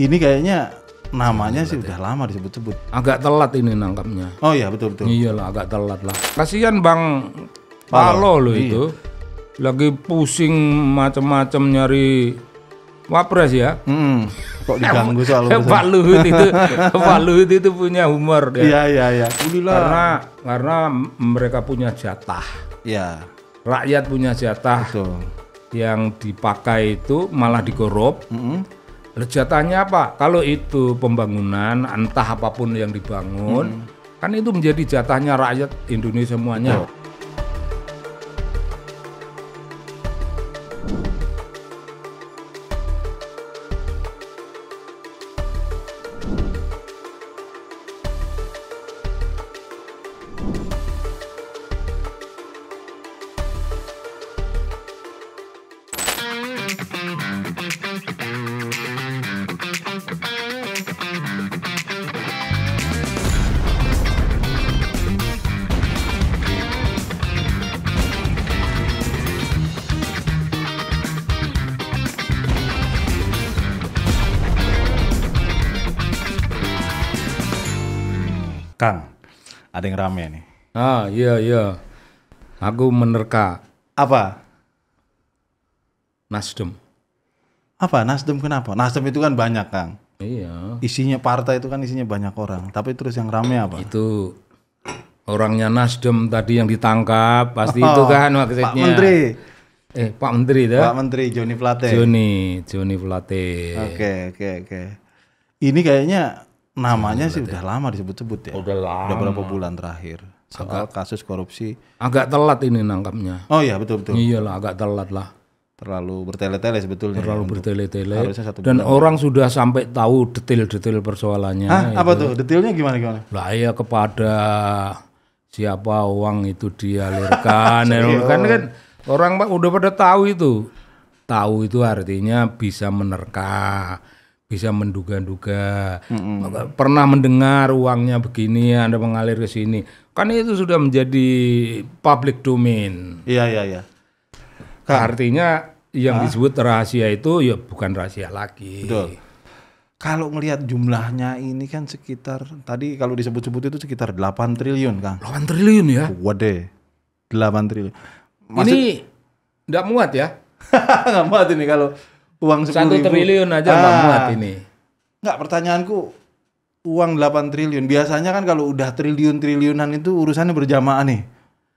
ini kayaknya namanya sih udah lama disebut-sebut. Agak telat ini nangkapnya. Oh iya betul betul. Iyalah agak telat lah. Kasihan Bang Palo lo iya. itu. Lagi pusing macam-macam nyari wapres ya. Hmm. Kok diganggu soal Pak Luhut itu Pak Luhut itu punya humor ya. Iya iya iya. Karena karena mereka punya jatah. Iya. Rakyat punya jatah. Betul. Yang dipakai itu malah dikorup. Lejatannya apa? Kalau itu pembangunan, entah apapun yang dibangun, hmm. kan itu menjadi jatahnya rakyat Indonesia semuanya. Oh. Ada yang rame nih. Ah, iya iya. Aku menerka. Apa? Nasdem. Apa Nasdem kenapa? Nasdem itu kan banyak, Kang. Iya. Isinya partai itu kan isinya banyak orang. Tapi terus yang rame apa? Itu orangnya Nasdem tadi yang ditangkap, pasti oh, itu kan maksudnya. Pak Menteri. Eh, Pak Menteri dah. Pak Menteri Joni Plate. Joni, Joni Plate. Oke, okay, oke, okay, oke. Okay. Ini kayaknya namanya sih udah ya. lama disebut-sebut ya. Udah lama. Udah berapa bulan terakhir soal agak, kasus korupsi. Agak telat ini nangkapnya. Oh iya betul betul. iya lah agak telat lah. Terlalu bertele-tele sebetulnya. Ya Terlalu bertele-tele. Dan bulan. orang sudah sampai tahu detail-detail persoalannya. Hah, apa tuh detailnya gimana gimana? Lah ya kepada siapa uang itu dialirkan, kan, kan kan orang udah pada tahu itu. Tahu itu artinya bisa menerka bisa menduga-duga mm-hmm. pernah mendengar uangnya begini anda mengalir ke sini kan itu sudah menjadi public domain iya iya iya Kak, nah, artinya yang Hah? disebut rahasia itu ya bukan rahasia lagi betul kalau ngelihat jumlahnya ini kan sekitar tadi kalau disebut-sebut itu sekitar 8 triliun kang 8 triliun ya waduh delapan triliun Maksud, ini tidak muat ya nggak muat ini kalau uang satu triliun aja ah, muat ini. nggak pertanyaanku uang 8 triliun. Biasanya kan kalau udah triliun-triliunan itu urusannya berjamaah nih.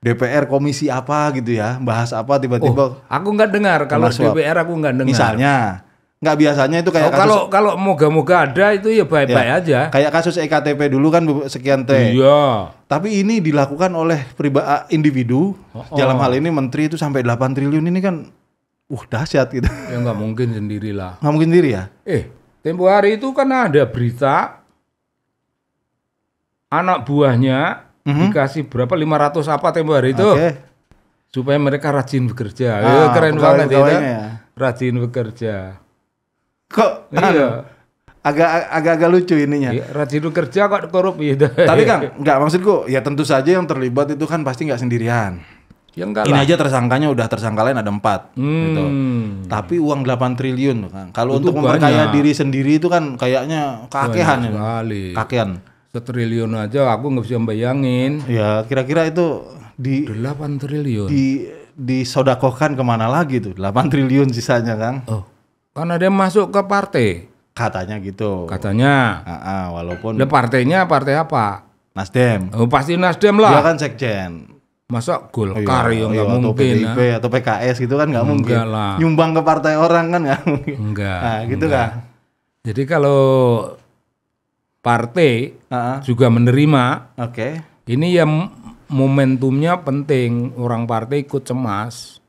DPR komisi apa gitu ya, bahas apa tiba-tiba. Oh, aku nggak dengar kalau DPR aku nggak dengar. Misalnya, nggak biasanya itu kayak oh, kasus, kalau kalau moga-moga ada itu ya baik-baik ya, aja. Kayak kasus EKTP dulu kan sekian t. Iya. Tapi ini dilakukan oleh pribadi individu. Oh, oh. Dalam hal ini menteri itu sampai 8 triliun ini kan uh dahsyat gitu. Ya nggak mungkin sendirilah. Nggak mungkin sendiri ya? Eh, tempo hari itu kan ada berita anak buahnya mm-hmm. dikasih berapa 500 apa tempo hari itu. Okay. Supaya mereka rajin bekerja. Ah, eh, keren banget ya. ya. Rajin bekerja. Kok iya. Anu, agak agak agak lucu ininya. Ya, rajin bekerja kok korup gitu. Tapi kan nggak maksudku ya tentu saja yang terlibat itu kan pasti nggak sendirian. Ya Ini aja tersangkanya udah tersangka lain ada empat, gitu. hmm. gitu. Tapi uang 8 triliun, kan. Kalau untuk memperkaya banyak. diri sendiri itu kan kayaknya kakehan ya. Kakehan. Setriliun aja aku nggak bisa bayangin. Ya, kira-kira itu di 8 triliun. Di disodakohkan kemana lagi tuh? 8 triliun sisanya, Kang. Oh. Karena dia masuk ke partai. Katanya gitu. Katanya. Ah, walaupun. De partainya partai apa? Nasdem. Oh, pasti Nasdem lah. Dia kan sekjen masa Golkar iya, ya iya, nggak iya, mungkin ah. atau PDIP ya. atau PKS gitu kan nggak mungkin lah. nyumbang ke partai orang kan nggak mungkin enggak nah, gitu enggak. kan jadi kalau partai uh-huh. juga menerima oke okay. ini yang momentumnya penting orang partai ikut cemas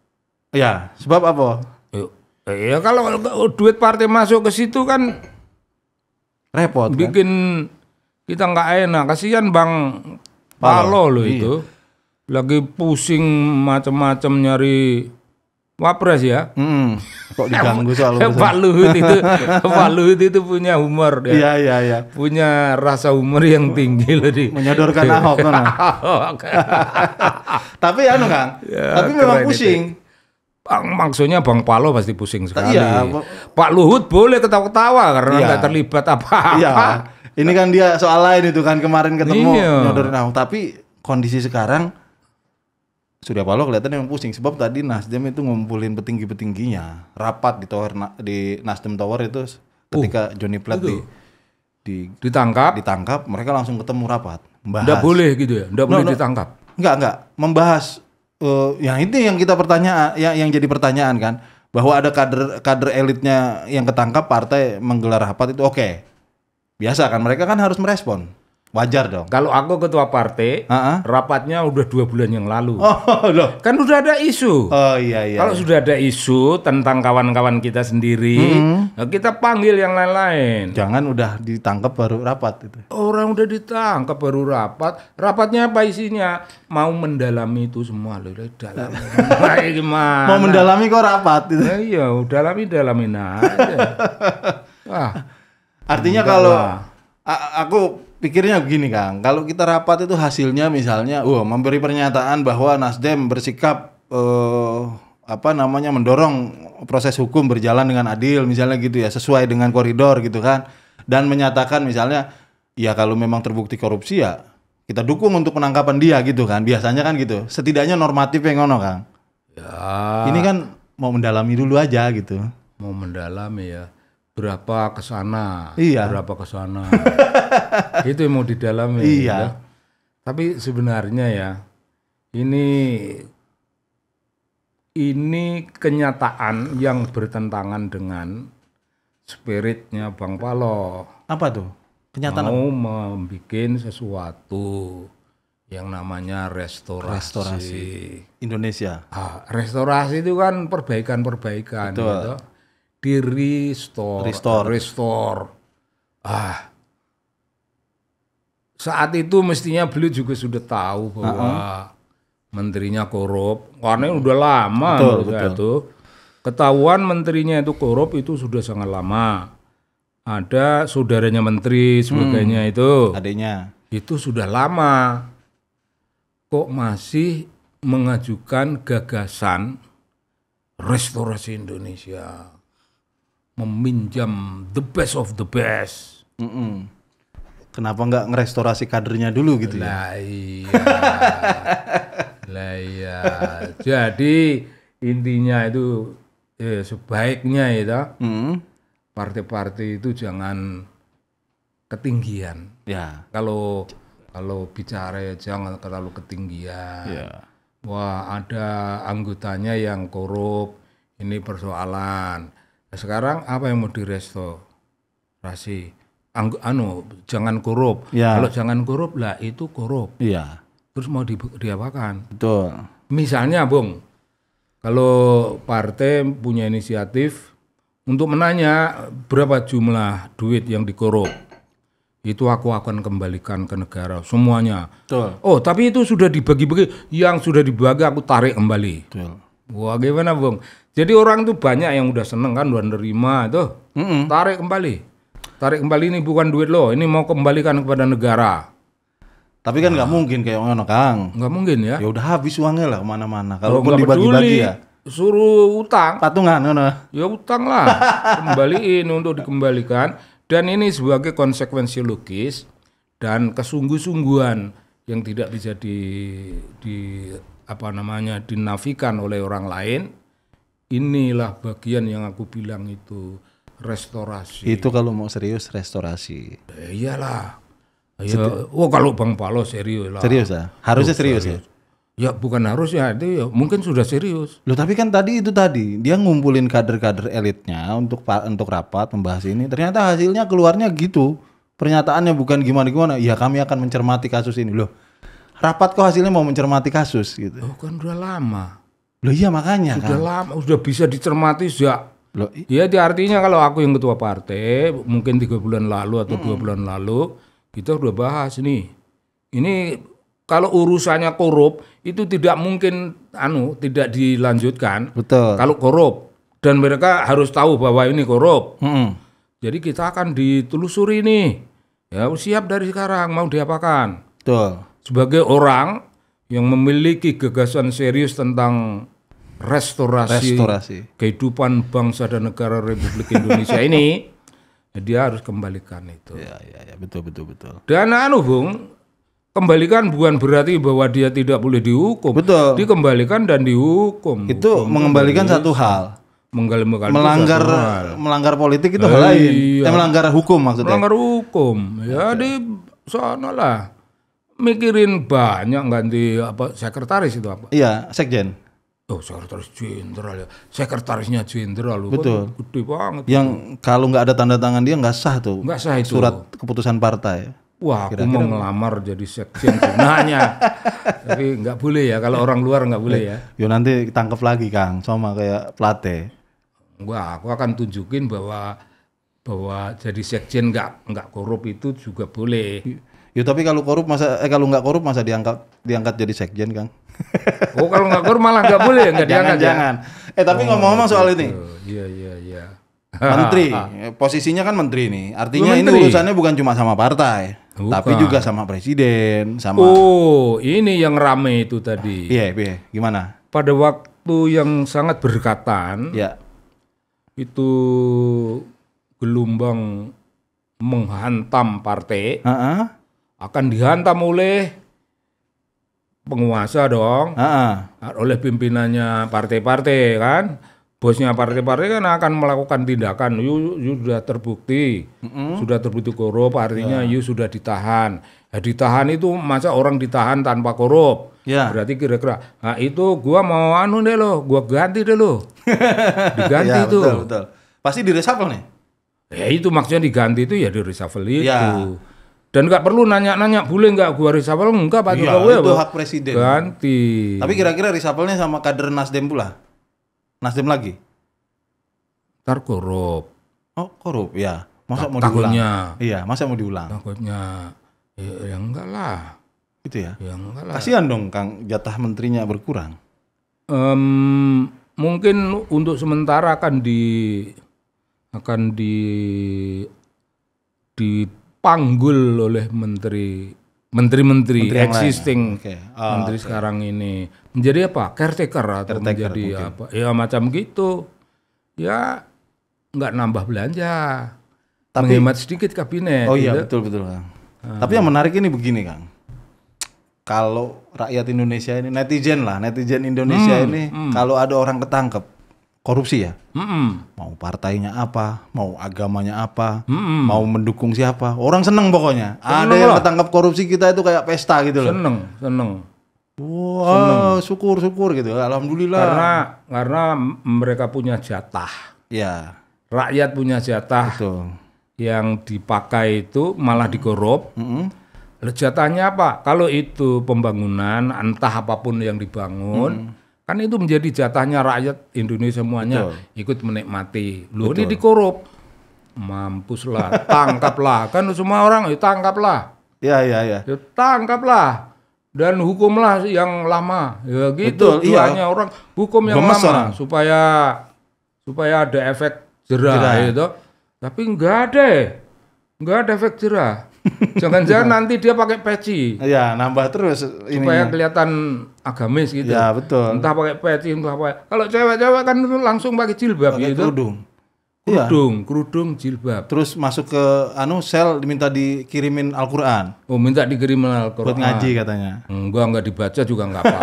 ya sebab apa eh, ya kalau duit partai masuk ke situ kan repot kan? bikin kan? kita nggak enak kasihan bang Palo, Palo loh iya. itu lagi pusing macam-macam nyari wapres ya. Mm, kok diganggu soal Pak Luhut itu Pak Luhut itu punya humor ya. Iya iya iya. Punya rasa humor yang tinggi loh di. Menyodorkan Ahok kan. tapi anu Kang, ya, tapi memang pusing. Bang, maksudnya Bang Palo pasti pusing sekali. Iya, Pak Luhut boleh ketawa-ketawa karena iya. nggak iya. terlibat apa-apa. Iya. Ini kan dia soal lain itu kan kemarin ketemu iya. Ahok, tapi kondisi sekarang Surya Paloh kelihatan yang pusing sebab tadi Nasdem itu ngumpulin petinggi-petingginya rapat di tower di Nasdem Tower itu uh, ketika uh, Johnny Plat di, di ditangkap ditangkap mereka langsung ketemu rapat membahas Nggak boleh gitu ya Nggak boleh no, ditangkap Nggak nggak membahas uh, eh, yang itu yang kita pertanyaan yang yang jadi pertanyaan kan bahwa ada kader kader elitnya yang ketangkap partai menggelar rapat itu oke okay. biasa kan mereka kan harus merespon Wajar dong. Kalau aku ketua partai, uh -huh. rapatnya udah dua bulan yang lalu. Oh, loh. Kan udah ada isu. Oh iya iya. Kalau iya. sudah ada isu tentang kawan-kawan kita sendiri, hmm. kita panggil yang lain-lain. Jangan udah ditangkap baru rapat itu. Orang udah ditangkap baru rapat. Rapatnya apa isinya? Mau mendalami itu semua loh. Dalam. gimana? Mau mendalami kok rapat itu. Nah, iya, dalami dalamin aja. Wah. Artinya kalau aku pikirnya begini Kang, kalau kita rapat itu hasilnya misalnya, wah uh, memberi pernyataan bahwa Nasdem bersikap uh, apa namanya mendorong proses hukum berjalan dengan adil misalnya gitu ya sesuai dengan koridor gitu kan dan menyatakan misalnya ya kalau memang terbukti korupsi ya kita dukung untuk penangkapan dia gitu kan biasanya kan gitu setidaknya normatif yang ngono kang ya. ini kan mau mendalami dulu aja gitu mau mendalami ya berapa ke sana, iya. berapa ke sana. itu yang mau didalami. Iya. Ya. Tapi sebenarnya ya ini ini kenyataan yang bertentangan dengan spiritnya Bang Palo. Apa tuh? Kenyataan mau membuat sesuatu yang namanya restorasi. Restorasi Indonesia. Ah, restorasi itu kan perbaikan-perbaikan gitu di restore, restore. restore. Ah, saat itu mestinya beliau juga sudah tahu bahwa uh -huh. menterinya korup, karena udah lama betul, betul. itu. Ketahuan menterinya itu korup itu sudah sangat lama. Ada saudaranya menteri sebagainya hmm, itu. Adanya. Itu sudah lama. Kok masih mengajukan gagasan restorasi Indonesia? meminjam the best of the best. Mm -mm. Kenapa nggak ngerestorasi kadernya dulu gitu lah, ya? Lah iya. lah iya. Jadi intinya itu eh, sebaiknya itu ya mm. partai-partai itu jangan ketinggian. Ya. Kalau kalau bicara ya jangan terlalu ketinggian. Ya. Wah ada anggotanya yang korup, ini persoalan sekarang apa yang mau direstorasi? Anggu, anu jangan korup. Ya. Kalau jangan korup lah itu korup. Iya. Terus mau di, diapakan? Betul. Misalnya, Bung, kalau partai punya inisiatif untuk menanya berapa jumlah duit yang dikorup, itu aku akan kembalikan ke negara semuanya. Betul. Oh, tapi itu sudah dibagi-bagi. Yang sudah dibagi aku tarik kembali. Betul. Wah gimana Bung? Jadi orang tuh banyak yang udah seneng kan udah nerima tuh. Mm -mm. Tarik kembali. Tarik kembali ini bukan duit lo, ini mau kembalikan kepada negara. Tapi kan nggak nah. mungkin kayak ngono Kang. Nggak mungkin ya. Ya udah habis uangnya lah kemana-mana. Kalau mau dibagi-bagi ya. Suruh utang. Patungan ngono. Ya utang lah. Kembaliin untuk dikembalikan. Dan ini sebagai konsekuensi logis dan kesungguh-sungguhan yang tidak bisa di, di apa namanya dinafikan oleh orang lain inilah bagian yang aku bilang itu restorasi itu kalau mau serius restorasi ya iyalah ya oh kalau bang Palo serius lah serius ya harusnya oh, serius, serius ya Ya bukan harus ya itu ya mungkin sudah serius. Loh tapi kan tadi itu tadi dia ngumpulin kader-kader elitnya untuk untuk rapat membahas ini. Ternyata hasilnya keluarnya gitu. Pernyataannya bukan gimana-gimana. Ya kami akan mencermati kasus ini loh rapat kok hasilnya mau mencermati kasus gitu. Oh, kan udah lama. Loh iya makanya Sudah kan. lama, sudah bisa dicermati sejak Loh, iya artinya kalau aku yang ketua partai mungkin tiga bulan lalu atau dua mm -mm. bulan lalu kita sudah bahas nih. Ini kalau urusannya korup itu tidak mungkin anu tidak dilanjutkan. Betul. Kalau korup dan mereka harus tahu bahwa ini korup. Mm Jadi kita akan ditelusuri nih. Ya siap dari sekarang mau diapakan. Betul sebagai orang yang memiliki gagasan serius tentang restorasi, restorasi. kehidupan bangsa dan negara Republik Indonesia ini ya dia harus kembalikan itu. Ya, ya, ya, betul, betul, betul. Dan anu, Bung, kembalikan bukan berarti bahwa dia tidak boleh dihukum. Betul. Dikembalikan dan dihukum. Itu Hukum mengembalikan satu hal. Mengembalikan melanggar melanggar politik itu eh, hal lain. Iya. Eh, melanggar hukum maksudnya. Melanggar hukum. Ya, ya. di sana lah mikirin banyak ganti apa sekretaris itu apa? Iya, sekjen. Oh, sekretaris jenderal ya. Sekretarisnya jenderal lu Betul. Kan gede banget. Yang itu. kalau nggak ada tanda tangan dia nggak sah tuh. Nggak sah itu. Surat keputusan partai. Wah, aku Kira -kira mau ngelamar jadi sekjen sebenarnya. Tapi nggak boleh ya kalau orang luar nggak boleh ya. Yo nanti tangkap lagi Kang, sama kayak Plate. Wah, aku akan tunjukin bahwa bahwa jadi sekjen nggak nggak korup itu juga boleh. Ya tapi kalau korup masa eh kalau nggak korup masa diangkat diangkat jadi sekjen Kang. oh kalau nggak korup malah nggak boleh nggak diangkat ya? jangan. Ya? Eh tapi oh, ngomong-ngomong oh, soal gitu. ini. Iya iya iya. Menteri, posisinya kan menteri nih. Artinya menteri. ini urusannya bukan cuma sama partai, bukan. tapi juga sama presiden, sama Oh, ini yang rame itu tadi. Iya, iya. Gimana? Pada waktu yang sangat berdekatan, ya. Itu gelombang menghantam partai. Uh -uh akan dihantam oleh penguasa dong, ha nah, -ha. oleh pimpinannya partai-partai kan, bosnya partai-partai kan akan melakukan tindakan, you, you sudah terbukti, mm -hmm. sudah terbukti korup, artinya yeah. you sudah ditahan. ya, ditahan itu masa orang ditahan tanpa korup, yeah. berarti kira-kira, nah itu gua mau anu deh lo, gua ganti deh lo, diganti yeah, itu. Betul, betul. Pasti di reshuffle nih. Ya itu maksudnya diganti itu ya di ya. itu. Yeah dan nggak perlu nanya-nanya, boleh nggak gua reshuffle? Enggak Pak ya, Jokowi. itu hak presiden. Ganti. Tapi kira-kira reshuffle sama kader Nasdem pula? Nasdem lagi? Ntar korup. Oh korup ya. Masa mau Takutnya. diulang? Iya, masa mau diulang? Takutnya. Ya, ya enggak lah. Itu ya? Ya enggak lah. Kasihan dong Kang jatah menterinya berkurang. Um, mungkin untuk sementara akan di akan di di dipanggul oleh menteri menteri-menteri menteri existing ya. okay. oh, menteri okay. sekarang ini menjadi apa caretaker atau caretaker menjadi mungkin. apa ya macam gitu ya nggak nambah belanja tapi menghemat sedikit kabinet oh iya gitu. betul betul kang uh, tapi yang menarik ini begini kang kalau rakyat Indonesia ini netizen lah netizen Indonesia hmm, ini hmm. kalau ada orang ketangkep korupsi ya. Mm -mm. Mau partainya apa, mau agamanya apa, mm -mm. mau mendukung siapa, orang seneng pokoknya. Seneng Ada yang lah. ketangkap korupsi kita itu kayak pesta gitu loh. Seneng, seneng. Wah, wow, syukur syukur gitu. Alhamdulillah. Karena karena mereka punya jatah. Ya. Rakyat punya jatah. Betul. Yang dipakai itu malah dikorup. Mm -mm. Jatahnya apa? Kalau itu pembangunan, entah apapun yang dibangun. Mm -hmm Kan itu menjadi jatahnya rakyat Indonesia semuanya Betul. ikut menikmati. lu ini dikorup. Mampuslah, tangkaplah. kan semua orang ya tangkaplah. ya ya ya, Ya, tangkaplah. Dan hukumlah yang lama. Ya gitu. iya. iya. orang hukum yang lama supaya supaya ada efek jerah, jerah. gitu. Tapi enggak ada. Enggak ada efek jerah. Jangan-jangan iya. nanti dia pakai peci. Iya, nambah terus ini. Supaya kelihatan agamis gitu. Iya, betul. Entah pakai peci, entah pakai. Kalau cewek-cewek kan langsung pakai jilbab pakai gitu. Kerudung. Iya. Kerudung, ya. kerudung, jilbab. Terus masuk ke anu sel diminta dikirimin Al-Qur'an. Oh, minta dikirimin Al-Qur'an. Buat ngaji katanya. Gua enggak dibaca juga enggak apa.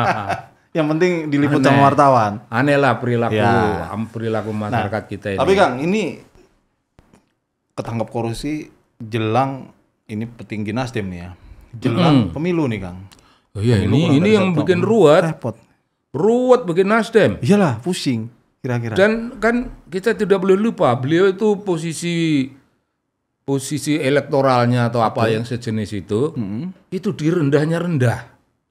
Yang penting diliput sama wartawan. Aneh lah perilaku ya. perilaku nah, masyarakat nah, kita ini. Tapi Kang, ini ketangkap korupsi jelang ini petinggi Nasdem nih ya. Jelang hmm. pemilu nih Kang. Oh iya, ini ini yang bikin ruwet. Repot. Ruwet bikin Nasdem. Iyalah, pusing kira-kira. Dan kan kita tidak boleh lupa beliau itu posisi posisi elektoralnya atau apa Betul. yang sejenis itu hmm. itu di rendahnya rendah.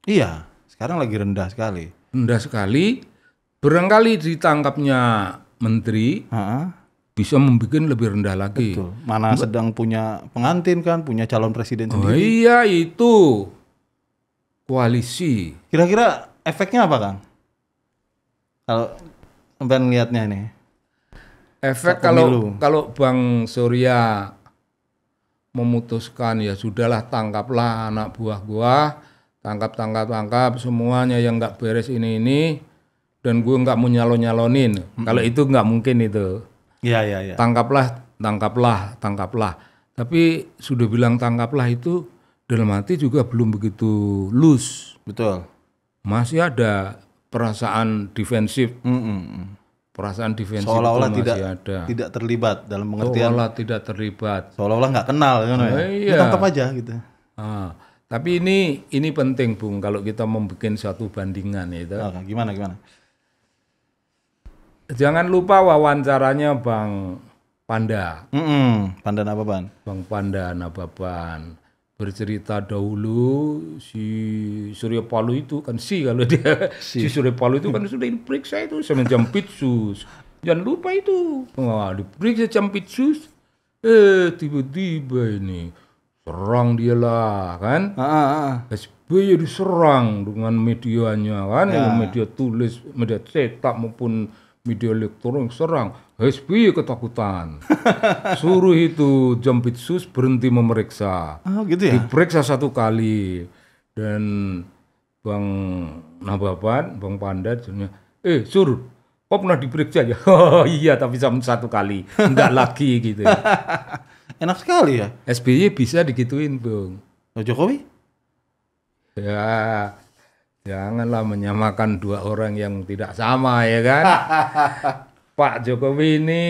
Iya, sekarang lagi rendah sekali. Rendah sekali. Barangkali ditangkapnya menteri. Ha -ha bisa membuat lebih rendah lagi. Betul. Mana Mbak, sedang punya pengantin kan, punya calon presiden oh, sendiri. iya itu koalisi. Kira-kira efeknya apa kang? Kalau sampai lihatnya nih. Efek kalau kalau Bang Surya memutuskan ya sudahlah tangkaplah anak buah gua, tangkap tangkap tangkap semuanya yang nggak beres ini ini dan gue nggak mau nyalon nyalonin. Hmm. Kalau itu nggak mungkin itu Ya, ya, ya. Tangkaplah, tangkaplah, tangkaplah. Tapi sudah bilang tangkaplah itu dalam hati juga belum begitu loose. Betul. Masih ada perasaan defensif. Mm -mm. mm. Perasaan defensif seolah-olah tidak ada. tidak terlibat dalam pengertian seolah tidak terlibat. Seolah-olah nggak kenal ya, kan ah, ya. Iya. Tangkap aja gitu. Ah, tapi ini ini penting Bung kalau kita membuat satu bandingan ya, itu. Oh, ah, gimana gimana? jangan lupa wawancaranya Bang Panda. Mm -mm. Panda Nababan. Bang Panda Nababan bercerita dahulu si Surya Palu itu kan si kalau dia si, si Surya Palu itu kan sudah diperiksa itu sama jam pitsus jangan lupa itu wah diperiksa jam pitsus eh tiba-tiba ini serang dia lah kan ah, ah, ah. SBY diserang dengan medianya kan ya. media tulis media cetak maupun media elektronik serang HSBY ketakutan suruh itu Jampitsus berhenti memeriksa oh, gitu ya? diperiksa satu kali dan Bang Nababan Bang Panda jenisnya, eh suruh, kok pernah diperiksa ya oh iya tapi cuma satu kali enggak lagi gitu enak sekali ya SBY bisa digituin bang. oh, Jokowi ya Janganlah menyamakan dua orang yang tidak sama ya kan. Pak Jokowi ini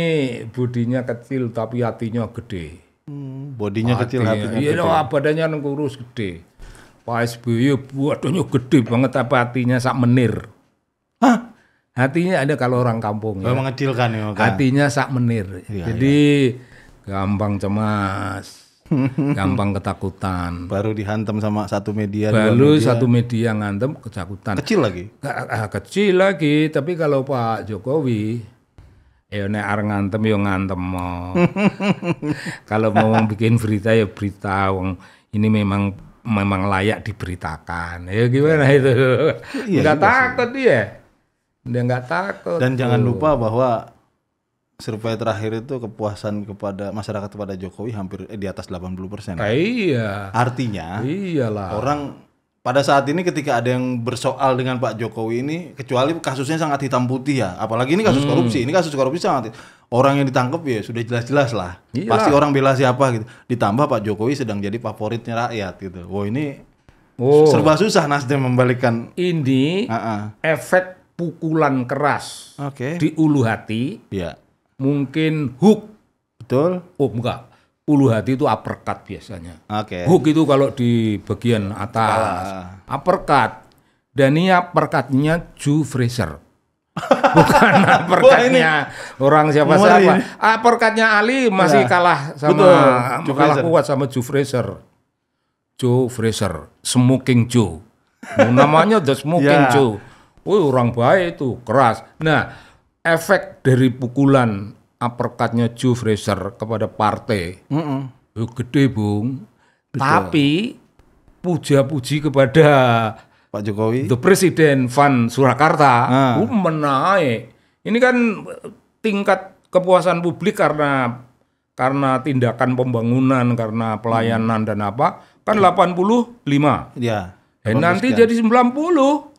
budinya kecil tapi hatinya gede. Hmm, bodinya Hati, kecil hatinya iya, gede. Iya, badannya kurus gede. Pak SBY badannya gede banget tapi hatinya sak menir. Hah? Hatinya ada kalau orang kampung ya. Memang kan, ya. mengecilkan ya. Hatinya sak menir. Ya, Jadi ya. gampang cemas gampang ketakutan. Baru dihantam sama satu media. Baru media. satu media ngantem ketakutan. Kecil lagi. Ah, kecil lagi, tapi kalau Pak Jokowi ya nek areng ngantem ya ngantem kalau mau bikin berita ya berita wong ini memang memang layak diberitakan. Ya gimana iya. itu? Iya, nggak takut dia. Dia nggak takut. Dan tuh. jangan lupa bahwa survei terakhir itu kepuasan kepada masyarakat kepada Jokowi hampir eh, di atas 80%. Nah, eh, iya. Artinya iyalah. Orang pada saat ini ketika ada yang bersoal dengan Pak Jokowi ini kecuali kasusnya sangat hitam putih ya. Apalagi ini kasus hmm. korupsi. Ini kasus korupsi sangat orang yang ditangkap ya sudah jelas-jelas lah. Iyalah. Pasti orang bela siapa gitu. Ditambah Pak Jokowi sedang jadi favoritnya rakyat gitu. Wow ini Oh. Serba susah Nasdem membalikan ini uh -uh. efek pukulan keras okay. di ulu hati. Yeah mungkin hook. Betul. Oh enggak. Ulu hati itu uppercut biasanya. Oke. Okay. Hook itu kalau di bagian atas. Ah. Uppercut. Dan ini uppercutnya Ju Fraser. Bukan uppercutnya orang siapa-siapa. Uppercutnya Ali masih ya. kalah sama Betul. kalah Fraser. kuat sama Ju Fraser. Joe Fraser, Smoking Joe. Namanya The Smoking yeah. Joe. Wih, orang baik itu, keras. Nah, efek dari pukulan uppercutnya Joe Fraser kepada partai mm -mm. Oh, gede bung Betul. tapi puja-puji kepada Pak Jokowi the president Van Surakarta nah. uh, menaik ini kan eh, tingkat kepuasan publik karena karena tindakan pembangunan karena pelayanan hmm. dan apa kan 85 ya dan eh, nanti kan. jadi 90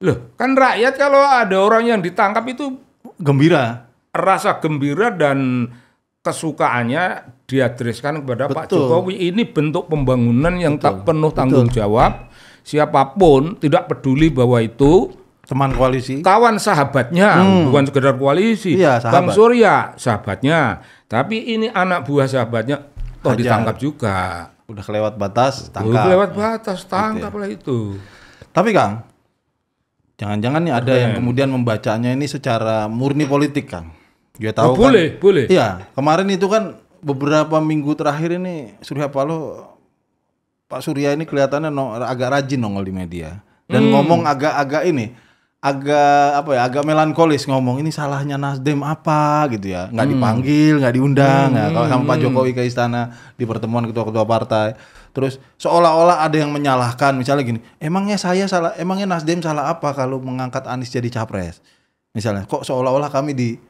Loh, kan rakyat kalau ada orang yang ditangkap itu gembira. Rasa gembira dan kesukaannya diadreskan kepada Betul. Pak Jokowi. Ini bentuk pembangunan yang Betul. tak penuh tanggung Betul. jawab. Siapapun tidak peduli bahwa itu teman koalisi, kawan sahabatnya, hmm. bukan sekedar koalisi. Iya, Bang Surya sahabatnya, tapi ini anak buah sahabatnya toh Hajar. ditangkap juga. Udah kelewat batas, tangkap. Udah kelewat batas, tangkaplah itu. Tapi Kang, Jangan-jangan nih ada Keren. yang kemudian membacanya ini secara murni politik, kan? Gue tahu oh, kan. Boleh, boleh. Iya, kemarin itu kan beberapa minggu terakhir ini Surya Paloh Pak Surya ini kelihatannya no, agak rajin nongol di media dan hmm. ngomong agak-agak ini agak apa ya agak melankolis ngomong ini salahnya Nasdem apa gitu ya nggak hmm. dipanggil nggak diundang nah, hmm. ya kalau sama Pak Jokowi ke istana di pertemuan ketua-ketua partai terus seolah-olah ada yang menyalahkan misalnya gini emangnya saya salah emangnya Nasdem salah apa kalau mengangkat Anies jadi capres misalnya kok seolah-olah kami di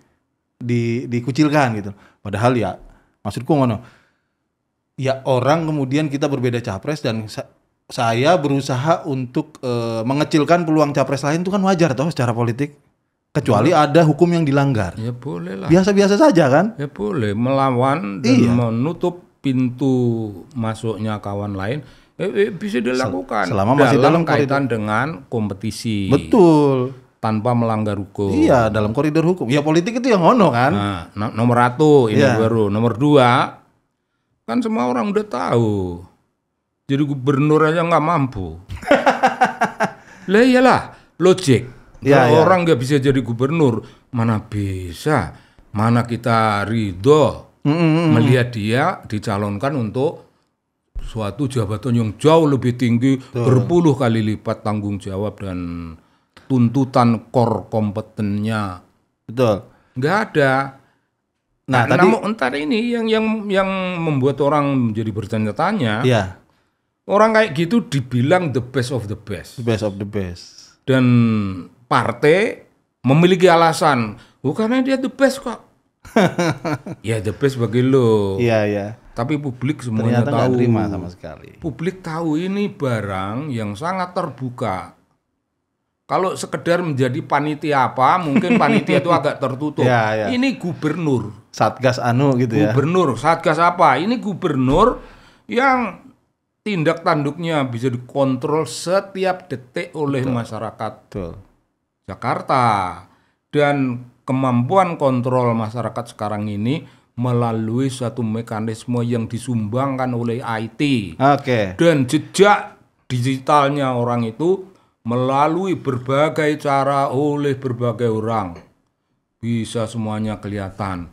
di dikucilkan gitu padahal ya maksudku ngono ya orang kemudian kita berbeda capres dan saya berusaha untuk uh, mengecilkan peluang capres lain itu kan wajar toh secara politik kecuali boleh. Iya. ada hukum yang dilanggar. Ya boleh lah. Biasa-biasa saja kan? Ya boleh melawan dan iya. menutup pintu masuknya kawan lain eh, eh, bisa dilakukan selama masih dalam, dalam kaitan koridor. dengan kompetisi. Betul. Tanpa melanggar hukum. Iya, dalam koridor hukum. Ya politik itu yang ono kan. Nah, nomor satu ini iya. baru. Nomor dua kan semua orang udah tahu jadi gubernur aja nggak mampu. lah iyalah, logik. Ya, ya. orang nggak bisa jadi gubernur, mana bisa? Mana kita ridho mm -hmm. melihat dia dicalonkan untuk suatu jabatan yang jauh lebih tinggi Tuh. berpuluh kali lipat tanggung jawab dan tuntutan core kompetennya. Betul. Nggak ada. Nah, nah tadi namun entar ini yang yang yang membuat orang menjadi bertanya-tanya. Iya. Orang kayak gitu dibilang the best of the best. The best of the best. Dan partai memiliki alasan, bukannya oh, dia the best kok. ya the best bagi lo. Iya iya. Tapi publik semuanya Ternyata tahu. terima sama sekali. Publik tahu ini barang yang sangat terbuka. Kalau sekedar menjadi panitia apa, mungkin panitia itu agak tertutup. Yeah, yeah. Ini gubernur. Satgas anu gitu gubernur. ya. Gubernur, satgas apa? Ini gubernur yang tindak tanduknya bisa dikontrol setiap detik oleh Betul. masyarakat Betul. Jakarta dan kemampuan kontrol masyarakat sekarang ini melalui satu mekanisme yang disumbangkan oleh IT. Okay. Dan jejak digitalnya orang itu melalui berbagai cara oleh berbagai orang. Bisa semuanya kelihatan.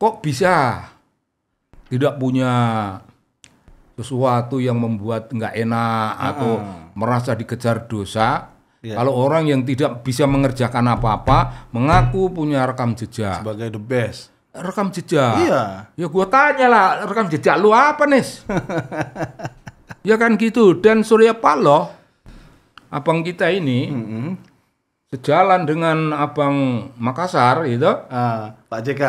Kok bisa? Tidak punya sesuatu yang membuat nggak enak uh atau merasa dikejar dosa. Yeah. Kalau orang yang tidak bisa mengerjakan apa-apa mengaku punya rekam jejak sebagai the best. Rekam jejak. Iya. Ya gua tanya lah rekam jejak lu apa nih? ya kan gitu. Dan Surya Paloh abang kita ini mm -hmm. sejalan dengan abang Makassar gitu. Uh, Pak JK.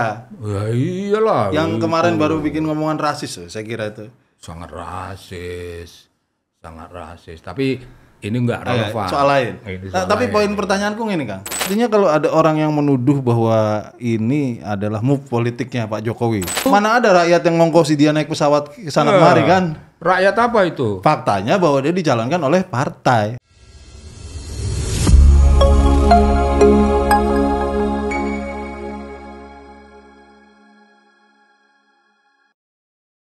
Ya iyalah. Yang itu. kemarin baru bikin ngomongan rasis, saya kira itu sangat rasis, sangat rasis. Tapi ini enggak iya, relevan. Soal lain. soal nah, tapi lain. poin pertanyaanku ini kang, artinya kalau ada orang yang menuduh bahwa ini adalah move politiknya Pak Jokowi, mana ada rakyat yang ngongkosi dia naik pesawat ke sana iya. kemari kan? Rakyat apa itu? Faktanya bahwa dia dijalankan oleh partai.